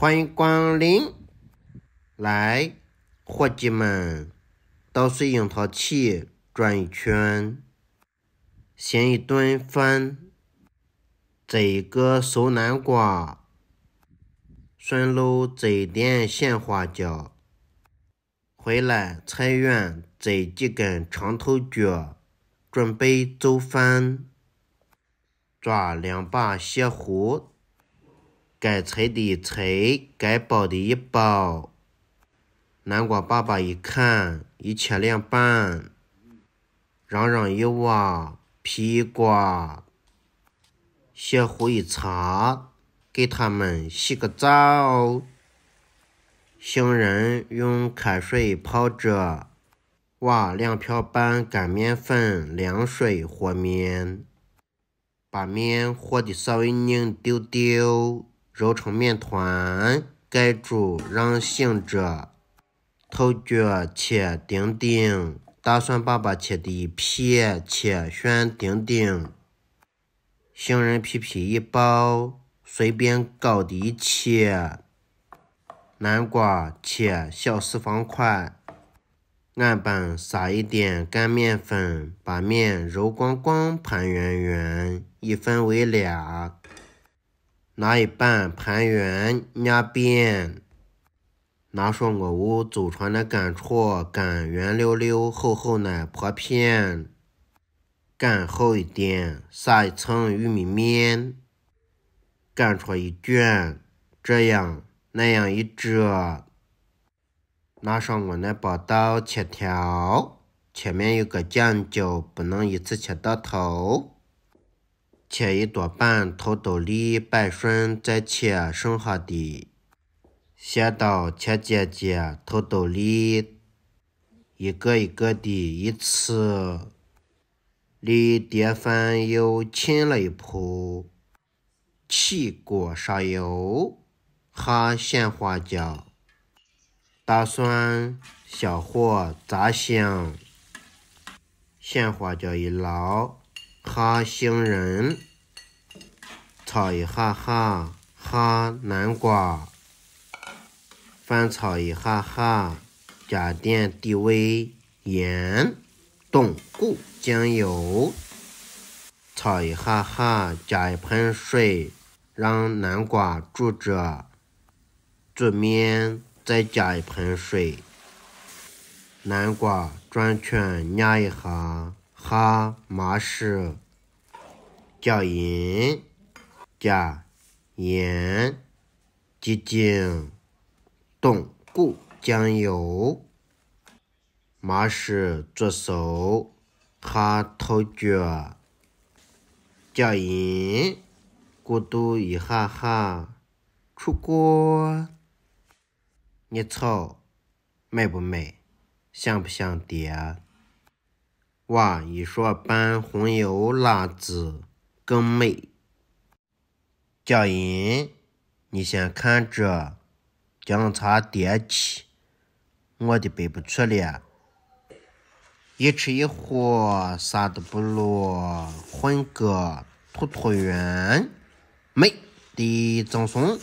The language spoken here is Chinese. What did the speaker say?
欢迎光临，来，伙计们，到水樱桃起转一圈，先一顿饭，摘一个熟南瓜，顺路摘点鲜花椒，回来菜园摘几根长头角，准备做饭，抓两把蟹糊该拆的拆，该包的一包。南瓜爸爸一看，一切两半，嚷嚷一挖，皮瓜。血糊一擦，给他们洗个澡。杏人用开水泡着。挖两瓢半干面粉，凉水和面，把面和的稍微硬丢丢。揉成面团，盖住让醒着。头脚切丁丁，大蒜爸爸切的皮切圈丁丁。杏仁皮皮一包，随便高低切。南瓜切小四方块。案板撒一点干面粉，把面揉光光，盘圆圆，一分为俩。拿一半盘圆压扁，拿上我屋祖传的擀搓，擀圆溜溜、厚厚的薄片，擀厚一点，撒一层玉米面，擀出一卷，这样那样一折，拿上我那把刀切条，前面有个讲究，不能一次切到头。切一多半，土豆粒，摆顺，再切剩下的，斜刀切结尖，土豆粒，一个一个的，一次。离碟饭又勤了一步，起锅烧油，下鲜花椒、大蒜，小火炸香，鲜花椒一捞。哈星人，炒一哈哈哈南瓜，翻炒一哈哈，加点底味盐、冬菇、酱油，炒一哈哈，加一盆水，让南瓜煮着，煮面再加一盆水，南瓜转圈压一哈。哈麻是加盐，加盐，鸡精，冬骨、酱油，麻是左手哈头脚加盐，过度一哈哈，出锅，你瞅美不美，像不像点？哇，一说拌红油辣子更美。佳人，你先看着，将茶点起，我的背不出了。一吃一喝，啥都不落，混个土土圆，美的赠送。